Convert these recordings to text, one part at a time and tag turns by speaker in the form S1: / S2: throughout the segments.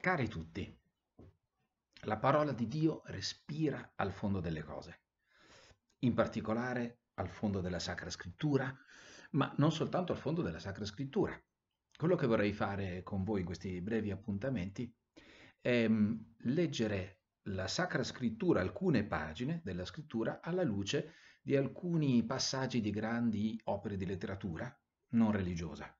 S1: Cari tutti, la parola di Dio respira al fondo delle cose, in particolare al fondo della Sacra Scrittura, ma non soltanto al fondo della Sacra Scrittura. Quello che vorrei fare con voi in questi brevi appuntamenti è mm, leggere la Sacra Scrittura, alcune pagine della Scrittura, alla luce di alcuni passaggi di grandi opere di letteratura non religiosa,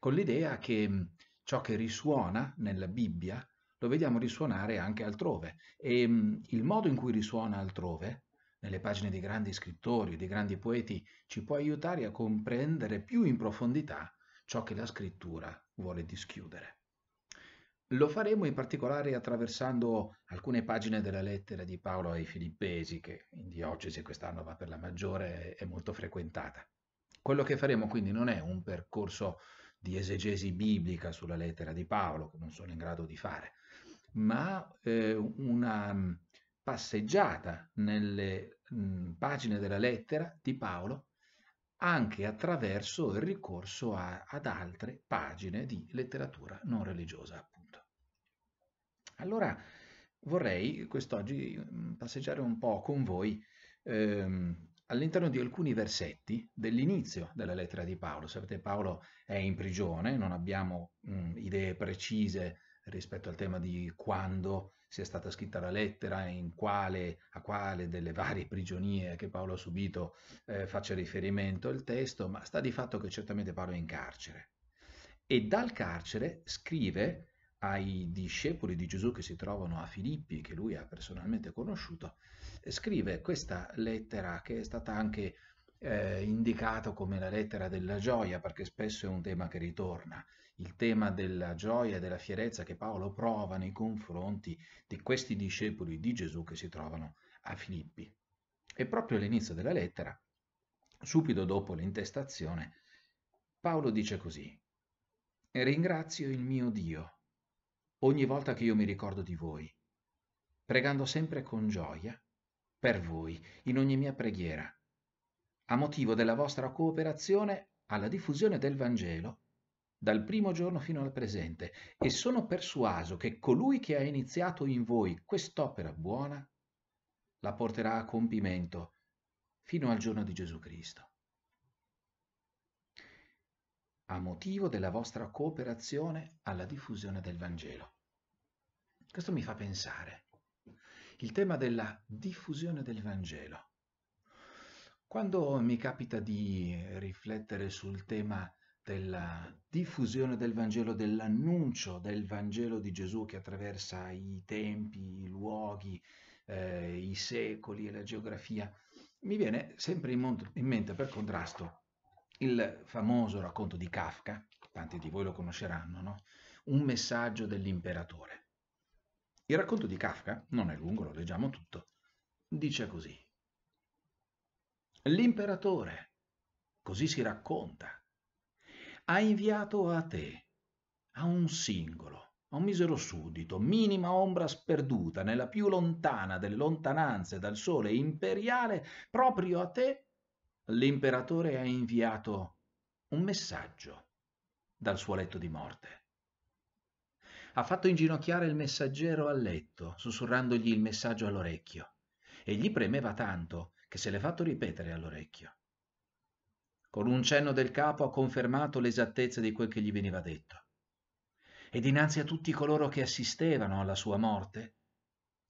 S1: con l'idea che mm, ciò che risuona nella Bibbia lo vediamo risuonare anche altrove e mh, mm, il modo in cui risuona altrove, nelle pagine di grandi scrittori, di grandi poeti, ci può aiutare a comprendere più in profondità ciò che la scrittura vuole dischiudere. Lo faremo in particolare attraversando alcune pagine della lettera di Paolo ai Filippesi, che in diocesi quest'anno va per la maggiore e molto frequentata. Quello che faremo quindi non è un percorso di esegesi biblica sulla lettera di Paolo, che non sono in grado di fare, ma eh, una mm, passeggiata nelle mh, mm, pagine della lettera di Paolo anche attraverso il ricorso a, ad altre pagine di letteratura non religiosa, appunto. Allora vorrei quest'oggi mm, passeggiare un po' con voi ehm, all'interno di alcuni versetti dell'inizio della lettera di Paolo. Sapete, Paolo è in prigione, non abbiamo mh, mm, idee precise rispetto al tema di quando sia stata scritta la lettera e quale, a quale delle varie prigionie che Paolo ha subito eh, faccia riferimento il testo, ma sta di fatto che certamente Paolo è in carcere. E dal carcere scrive ai discepoli di Gesù che si trovano a Filippi, che lui ha personalmente conosciuto, scrive questa lettera che è stata anche eh, indicata come la lettera della gioia, perché spesso è un tema che ritorna, il tema della gioia e della fierezza che Paolo prova nei confronti di questi discepoli di Gesù che si trovano a Filippi. E proprio all'inizio della lettera, subito dopo l'intestazione, Paolo dice così, Ringrazio il mio Dio ogni volta che io mi ricordo di voi, pregando sempre con gioia per voi in ogni mia preghiera, a motivo della vostra cooperazione alla diffusione del Vangelo dal primo giorno fino al presente e sono persuaso che colui che ha iniziato in voi quest'opera buona la porterà a compimento fino al giorno di Gesù Cristo a motivo della vostra cooperazione alla diffusione del Vangelo. Questo mi fa pensare. Il tema della diffusione del Vangelo. Quando mi capita di riflettere sul tema della diffusione del Vangelo, dell'annuncio del Vangelo di Gesù che attraversa i tempi, i luoghi, eh, i secoli e la geografia, mi viene sempre in, in mente per contrasto il famoso racconto di Kafka, tanti di voi lo conosceranno, no? Un messaggio dell'imperatore. Il racconto di Kafka, non è lungo, lo leggiamo tutto, dice così. L'imperatore, così si racconta, ha inviato a te, a un singolo, a un misero suddito, minima ombra sperduta nella più lontana delle lontananze dal sole imperiale, proprio a te, l'imperatore ha inviato un messaggio dal suo letto di morte. Ha fatto inginocchiare il messaggero al letto, sussurrandogli il messaggio all'orecchio, e gli premeva tanto che se l'è fatto ripetere all'orecchio. Con un cenno del capo ha confermato l'esattezza di quel che gli veniva detto. E dinanzi a tutti coloro che assistevano alla sua morte,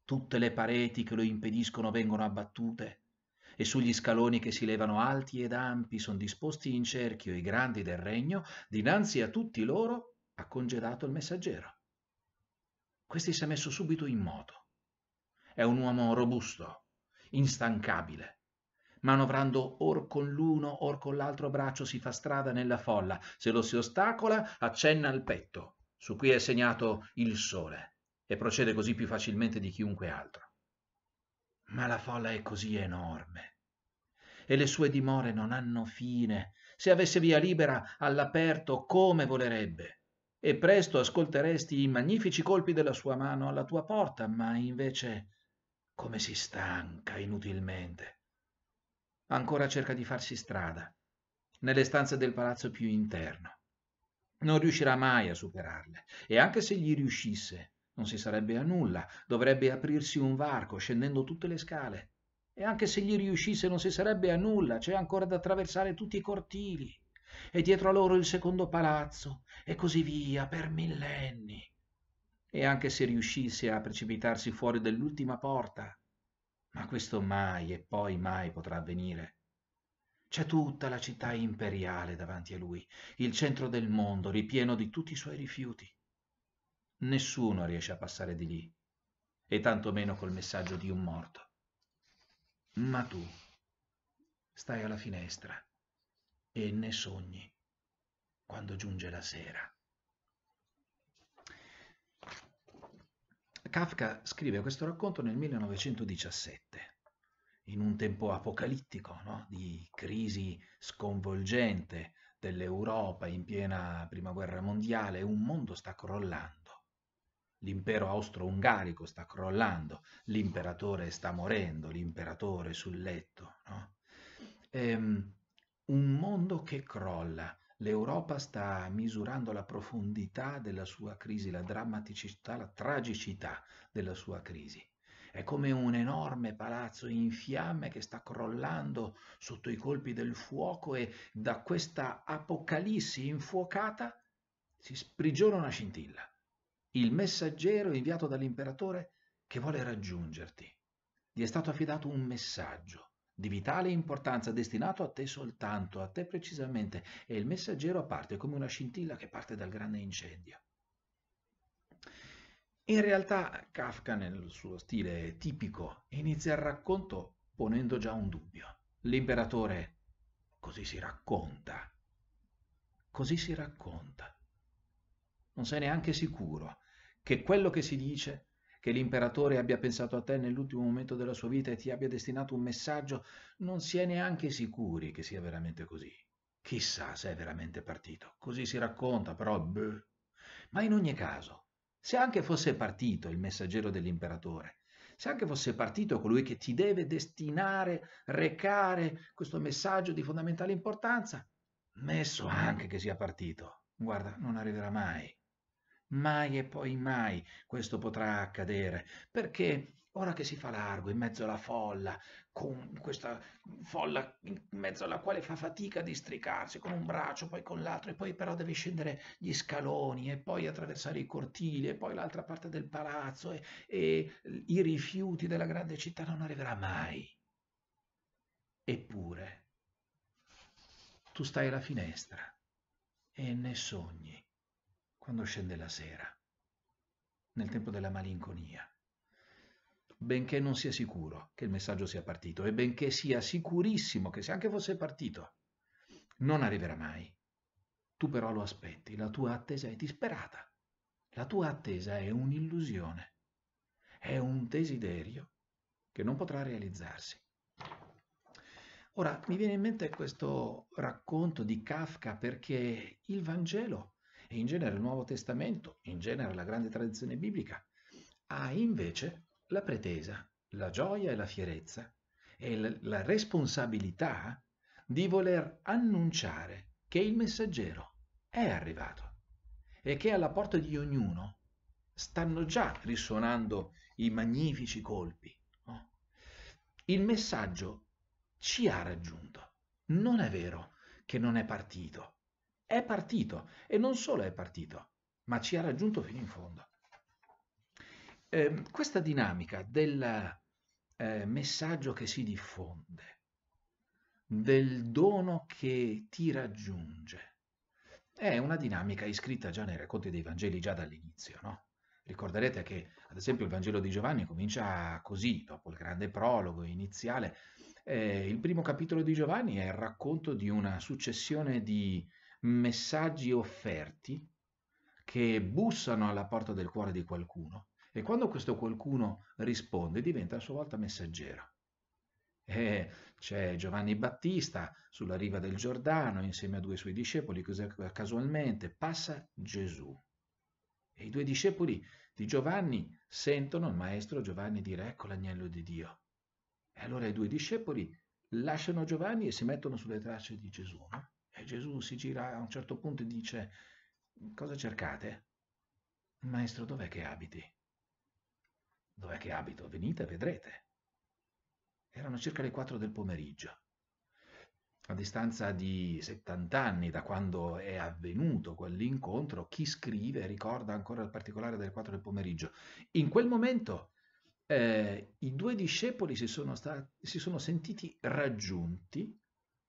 S1: tutte le pareti che lo impediscono vengono abbattute, e sugli scaloni che si levano alti ed ampi sono disposti in cerchio i grandi del regno, dinanzi a tutti loro ha congedato il messaggero. Questi si è messo subito in moto. È un uomo robusto, instancabile. Manovrando or con l'uno or con l'altro braccio si fa strada nella folla, se lo si ostacola accenna al petto, su cui è segnato il sole, e procede così più facilmente di chiunque altro ma la folla è così enorme e le sue dimore non hanno fine, se avesse via libera all'aperto come volerebbe. E presto ascolteresti i magnifici colpi della sua mano alla tua porta, ma invece come si stanca inutilmente. Ancora cerca di farsi strada, nelle stanze del palazzo più interno. Non riuscirà mai a superarle, e anche se gli riuscisse, non si sarebbe a nulla, dovrebbe aprirsi un varco scendendo tutte le scale. E anche se gli riuscisse non si sarebbe a nulla, c'è ancora da attraversare tutti i cortili. E dietro a loro il secondo palazzo, e così via, per millenni. E anche se riuscisse a precipitarsi fuori dell'ultima porta. Ma questo mai e poi mai potrà avvenire. C'è tutta la città imperiale davanti a lui, il centro del mondo ripieno di tutti i suoi rifiuti nessuno riesce a passare di lì, e tantomeno col messaggio di un morto. Ma tu stai alla finestra e ne sogni quando giunge la sera. Kafka scrive questo racconto nel 1917, in un tempo apocalittico, no? di crisi sconvolgente dell'Europa in piena Prima Guerra Mondiale, un mondo sta crollando L'impero austro-ungarico sta crollando, l'imperatore sta morendo, l'imperatore sul letto. No? Ehm, un mondo che crolla. L'Europa sta misurando la profondità della sua crisi, la drammaticità, la tragicità della sua crisi. È come un enorme palazzo in fiamme che sta crollando sotto i colpi del fuoco e da questa apocalissi infuocata si sprigiona una scintilla il messaggero inviato dall'imperatore che vuole raggiungerti. Gli è stato affidato un messaggio di vitale importanza destinato a te soltanto, a te precisamente, e il messaggero parte come una scintilla che parte dal grande incendio. In realtà Kafka, nel suo stile tipico, inizia il racconto ponendo già un dubbio. L'imperatore così si racconta, così si racconta non sei neanche sicuro che quello che si dice, che l'imperatore abbia pensato a te nell'ultimo momento della sua vita e ti abbia destinato un messaggio, non si è neanche sicuri che sia veramente così. Chissà se è veramente partito. Così si racconta, però... Beh. Ma in ogni caso, se anche fosse partito il messaggero dell'imperatore, se anche fosse partito colui che ti deve destinare, recare questo messaggio di fondamentale importanza, messo anche che sia partito, guarda, non arriverà mai. Mai e poi mai questo potrà accadere, perché ora che si fa largo in mezzo alla folla, con questa folla in mezzo alla quale fa fatica a districarsi con un braccio, poi con l'altro, e poi però deve scendere gli scaloni e poi attraversare i cortili e poi l'altra parte del palazzo e, e i rifiuti della grande città non arriverà mai. Eppure, tu stai alla finestra e ne sogni quando scende la sera, nel tempo della malinconia. Benché non sia sicuro che il messaggio sia partito e benché sia sicurissimo che se anche fosse partito, non arriverà mai. Tu però lo aspetti, la tua attesa è disperata. La tua attesa è un'illusione, è un desiderio che non potrà realizzarsi. Ora mi viene in mente questo racconto di Kafka perché il Vangelo e in genere il Nuovo Testamento, in genere la grande tradizione biblica, ha invece la pretesa, la gioia e la fierezza e la responsabilità di voler annunciare che il messaggero è arrivato e che alla porta di ognuno stanno già risuonando i magnifici colpi. Il messaggio ci ha raggiunto. Non è vero che non è partito, è partito e non solo è partito, ma ci ha raggiunto fino in fondo. Eh, questa dinamica del eh, messaggio che si diffonde, del dono che ti raggiunge, è una dinamica iscritta già nei racconti dei Vangeli già dall'inizio, no? Ricorderete che, ad esempio, il Vangelo di Giovanni comincia così, dopo il grande prologo iniziale. Eh, il primo capitolo di Giovanni è il racconto di una successione di messaggi offerti che bussano alla porta del cuore di qualcuno e quando questo qualcuno risponde diventa a sua volta messaggero. E eh, c'è Giovanni Battista sulla riva del Giordano insieme a due suoi discepoli, casualmente passa Gesù. E i due discepoli di Giovanni sentono il maestro Giovanni dire ecco l'agnello di Dio. E allora i due discepoli lasciano Giovanni e si mettono sulle tracce di Gesù. No? E Gesù si gira a un certo punto e dice, cosa cercate? Maestro, dov'è che abiti? Dov'è che abito? Venite, vedrete. Erano circa le 4 del pomeriggio. A distanza di 70 anni da quando è avvenuto quell'incontro, chi scrive ricorda ancora il particolare delle 4 del pomeriggio. In quel momento eh, i due discepoli si sono, stati, si sono sentiti raggiunti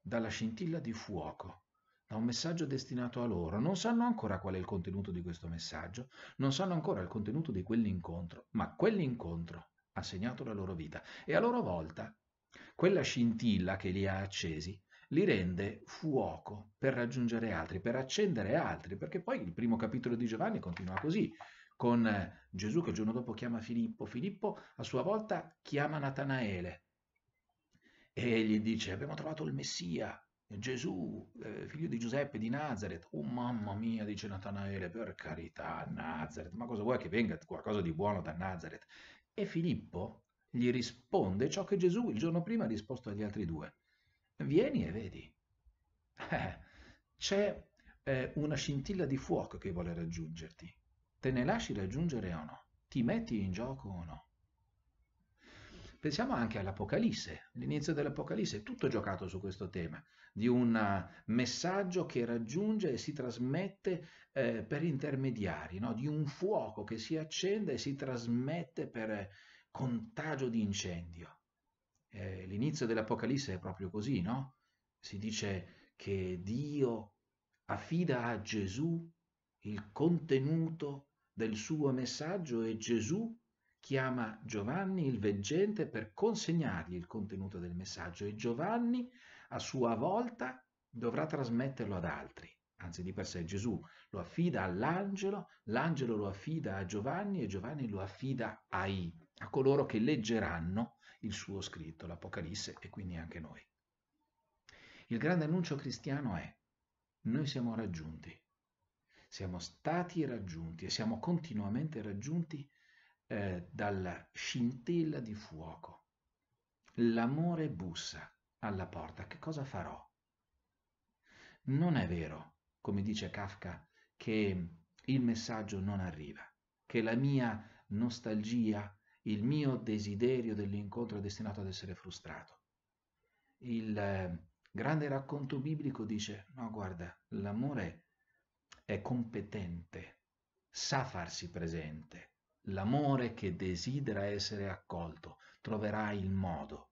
S1: dalla scintilla di fuoco, da un messaggio destinato a loro. Non sanno ancora qual è il contenuto di questo messaggio, non sanno ancora il contenuto di quell'incontro, ma quell'incontro ha segnato la loro vita e a loro volta quella scintilla che li ha accesi li rende fuoco per raggiungere altri, per accendere altri, perché poi il primo capitolo di Giovanni continua così, con Gesù che il giorno dopo chiama Filippo, Filippo a sua volta chiama Natanaele, e gli dice abbiamo trovato il Messia, eh, Gesù, eh, figlio di Giuseppe di Nazareth. Oh mamma mia, dice Natanaele, per carità, Nazareth, ma cosa vuoi che venga qualcosa di buono da Nazareth? E Filippo gli risponde ciò che Gesù il giorno prima ha risposto agli altri due. Vieni e vedi. Eh, c'è eh, una scintilla di fuoco che vuole raggiungerti. Te ne lasci raggiungere o no? Ti metti in gioco o no? Pensiamo anche all'Apocalisse, l'inizio dell'Apocalisse, è tutto giocato su questo tema, di un eh, messaggio che raggiunge e si trasmette eh, per intermediari, no? di un fuoco che si accende e si trasmette per eh, contagio di incendio. Eh, l'inizio dell'Apocalisse è proprio così, no? Si dice che Dio affida a Gesù il contenuto del suo messaggio e Gesù chiama Giovanni il veggente per consegnargli il contenuto del messaggio e Giovanni a sua volta dovrà trasmetterlo ad altri. Anzi, di per sé Gesù lo affida all'angelo, l'angelo lo affida a Giovanni e Giovanni lo affida ai, a coloro che leggeranno il suo scritto, l'Apocalisse e quindi anche noi. Il grande annuncio cristiano è, noi siamo raggiunti, siamo stati raggiunti e siamo continuamente raggiunti eh, dalla scintilla di fuoco. L'amore bussa alla porta, che cosa farò? Non è vero, come dice Kafka, che il messaggio non arriva, che la mia nostalgia, il mio desiderio dell'incontro è destinato ad essere frustrato. Il eh, grande racconto biblico dice, no guarda, l'amore è competente, sa farsi presente, l'amore che desidera essere accolto, troverà il modo.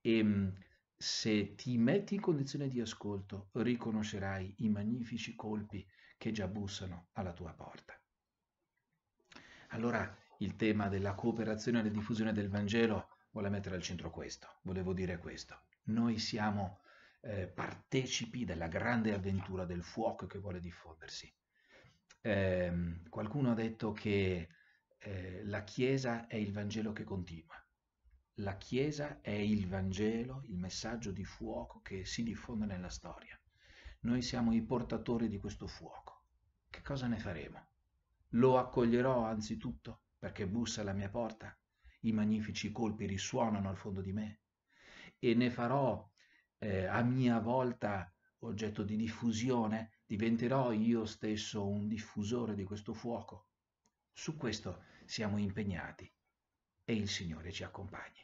S1: E ehm, se ti metti in condizione di ascolto, riconoscerai i magnifici colpi che già bussano alla tua porta. Allora, il tema della cooperazione e della diffusione del Vangelo vuole mettere al centro questo, volevo dire questo. Noi siamo eh, partecipi della grande avventura del fuoco che vuole diffondersi. Eh, qualcuno ha detto che eh, la Chiesa è il Vangelo che continua. La Chiesa è il Vangelo, il messaggio di fuoco che si diffonde nella storia. Noi siamo i portatori di questo fuoco. Che cosa ne faremo? Lo accoglierò anzitutto perché bussa alla mia porta, i magnifici colpi risuonano al fondo di me e ne farò eh, a mia volta oggetto di diffusione, diventerò io stesso un diffusore di questo fuoco. Su questo siamo impegnati e il Signore ci accompagni.